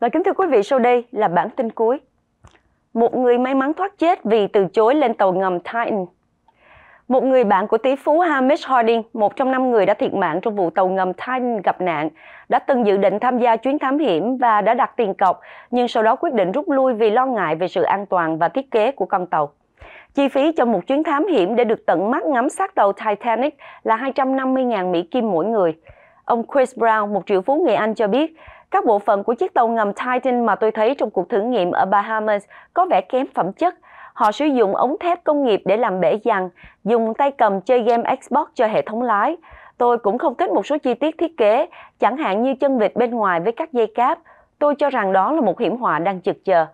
Và kính thưa quý vị, sau đây là bản tin cuối. Một người may mắn thoát chết vì từ chối lên tàu ngầm Titan. Một người bạn của tỷ phú Hamish Harding, một trong năm người đã thiệt mạng trong vụ tàu ngầm Titan gặp nạn, đã từng dự định tham gia chuyến thám hiểm và đã đặt tiền cọc, nhưng sau đó quyết định rút lui vì lo ngại về sự an toàn và thiết kế của con tàu. Chi phí cho một chuyến thám hiểm để được tận mắt ngắm sát tàu Titanic là 250.000 Mỹ Kim mỗi người. Ông Chris Brown, một triệu phú người Anh cho biết, các bộ phận của chiếc tàu ngầm Titan mà tôi thấy trong cuộc thử nghiệm ở Bahamas có vẻ kém phẩm chất. Họ sử dụng ống thép công nghiệp để làm bể dàn, dùng tay cầm chơi game Xbox cho hệ thống lái. Tôi cũng không thích một số chi tiết thiết kế, chẳng hạn như chân vịt bên ngoài với các dây cáp. Tôi cho rằng đó là một hiểm họa đang chực chờ.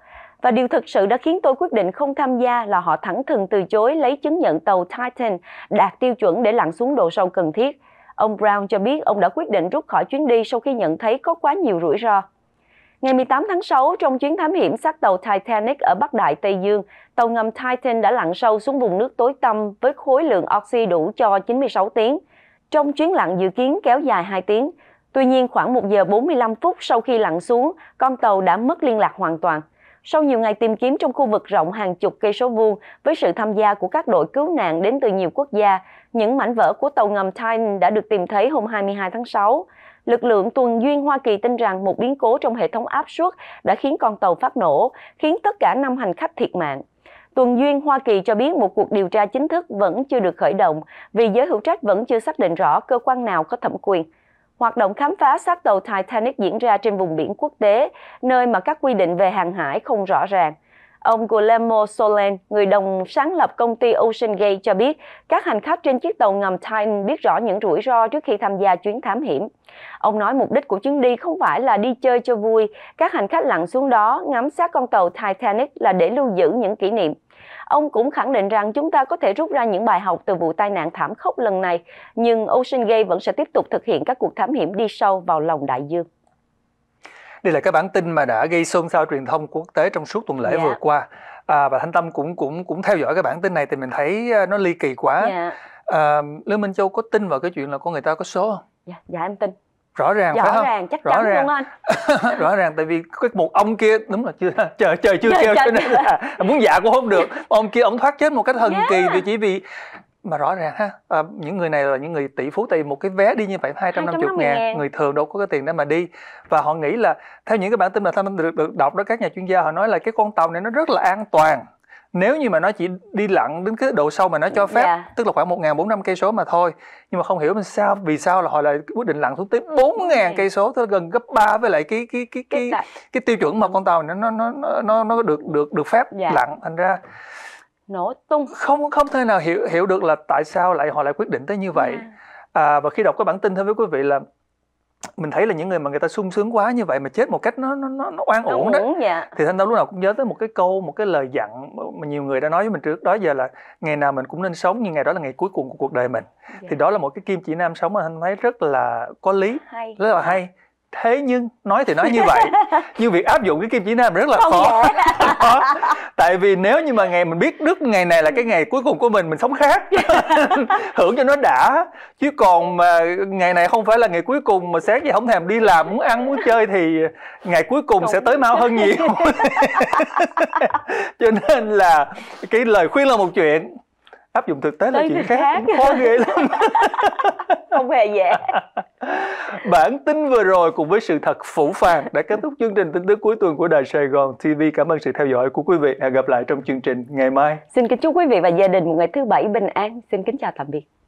Và điều thực sự đã khiến tôi quyết định không tham gia là họ thẳng thừng từ chối lấy chứng nhận tàu Titan đạt tiêu chuẩn để lặn xuống độ sâu cần thiết. Ông Brown cho biết ông đã quyết định rút khỏi chuyến đi sau khi nhận thấy có quá nhiều rủi ro. Ngày 18 tháng 6, trong chuyến thám hiểm xác tàu Titanic ở Bắc Đại Tây Dương, tàu ngầm Titan đã lặn sâu xuống vùng nước tối tăm với khối lượng oxy đủ cho 96 tiếng. Trong chuyến lặn dự kiến kéo dài 2 tiếng, tuy nhiên khoảng 1 giờ 45 phút sau khi lặn xuống, con tàu đã mất liên lạc hoàn toàn. Sau nhiều ngày tìm kiếm trong khu vực rộng hàng chục cây số vuông với sự tham gia của các đội cứu nạn đến từ nhiều quốc gia, những mảnh vỡ của tàu ngầm Titan đã được tìm thấy hôm 22 tháng 6. Lực lượng tuần duyên Hoa Kỳ tin rằng một biến cố trong hệ thống áp suất đã khiến con tàu phát nổ, khiến tất cả 5 hành khách thiệt mạng. Tuần Duyên Hoa Kỳ cho biết một cuộc điều tra chính thức vẫn chưa được khởi động vì giới hữu trách vẫn chưa xác định rõ cơ quan nào có thẩm quyền. Hoạt động khám phá xác tàu Titanic diễn ra trên vùng biển quốc tế, nơi mà các quy định về hàng hải không rõ ràng. Ông Guillermo Solen, người đồng sáng lập công ty Ocean Gate cho biết, các hành khách trên chiếc tàu ngầm Titan biết rõ những rủi ro trước khi tham gia chuyến thám hiểm. Ông nói mục đích của chuyến đi không phải là đi chơi cho vui, các hành khách lặn xuống đó ngắm sát con tàu Titanic là để lưu giữ những kỷ niệm. Ông cũng khẳng định rằng chúng ta có thể rút ra những bài học từ vụ tai nạn thảm khốc lần này, nhưng Ocean Gate vẫn sẽ tiếp tục thực hiện các cuộc thám hiểm đi sâu vào lòng đại dương. Đây là cái bản tin mà đã gây xôn xao truyền thông quốc tế trong suốt tuần lễ yeah. Dạ. vừa qua. À, và Thanh Tâm cũng cũng cũng theo dõi cái bản tin này thì mình thấy à, nó ly kỳ quá. Yeah. Dạ. À, Lương Minh Châu có tin vào cái chuyện là con người ta có số không? Dạ, dạ em tin rõ ràng rõ phải không? ràng chắc rõ chắn ràng. luôn anh rõ ràng tại vì cái một ông kia đúng là chưa trời trời chưa kêu cho nên là muốn dạ cũng không được ông kia ông thoát chết một cách thần yeah. kỳ vì chỉ vì mà rõ ràng ha à, những người này là những người tỷ phú tại vì một cái vé đi như vậy 250 ngàn, ngàn người thường đâu có cái tiền để mà đi và họ nghĩ là theo những cái bản tin mà tham được, được đọc đó các nhà chuyên gia họ nói là cái con tàu này nó rất là an toàn nếu như mà nó chỉ đi lặn đến cái độ sâu mà nó cho dạ. phép yeah. tức là khoảng 1.400 cây số mà thôi nhưng mà không hiểu mình sao vì sao là họ lại quyết định lặn xuống tới 4.000 cây số tức là gần gấp 3 với lại cái cái cái cái, cái, cái tiêu chuẩn mà ừ. con tàu nó nó nó nó nó được được được phép yeah. Dạ. lặn thành ra nổ tung không không thể nào hiểu hiểu được là tại sao lại họ lại quyết định tới như vậy yeah. Dạ. à, và khi đọc cái bản tin thưa với quý vị là mình thấy là những người mà người ta sung sướng quá như vậy mà chết một cách nó nó nó, nó oan uổng đấy dạ. thì thanh ra lúc nào cũng nhớ tới một cái câu một cái lời dặn mà nhiều người đã nói với mình trước đó giờ là ngày nào mình cũng nên sống nhưng ngày đó là ngày cuối cùng của cuộc đời mình dạ. thì đó là một cái kim chỉ nam sống mà anh thấy rất là có lý hay. rất là hay thế nhưng nói thì nói như vậy nhưng việc áp dụng cái kim chỉ nam rất là không khó đó tại vì nếu như mà ngày mình biết đức ngày này là cái ngày cuối cùng của mình mình sống khác hưởng cho nó đã chứ còn mà ngày này không phải là ngày cuối cùng mà sáng giờ không thèm đi làm muốn ăn muốn chơi thì ngày cuối cùng Đúng. sẽ tới mau hơn nhiều cho nên là cái lời khuyên là một chuyện áp dụng thực tế là chuyện khác, khác. khó ghê lắm không hề dễ Bản tin vừa rồi cùng với sự thật phủ phàng đã kết thúc chương trình tin tức cuối tuần của Đài Sài Gòn TV. Cảm ơn sự theo dõi của quý vị. Hẹn gặp lại trong chương trình ngày mai. Xin kính chúc quý vị và gia đình một ngày thứ bảy bình an. Xin kính chào tạm biệt.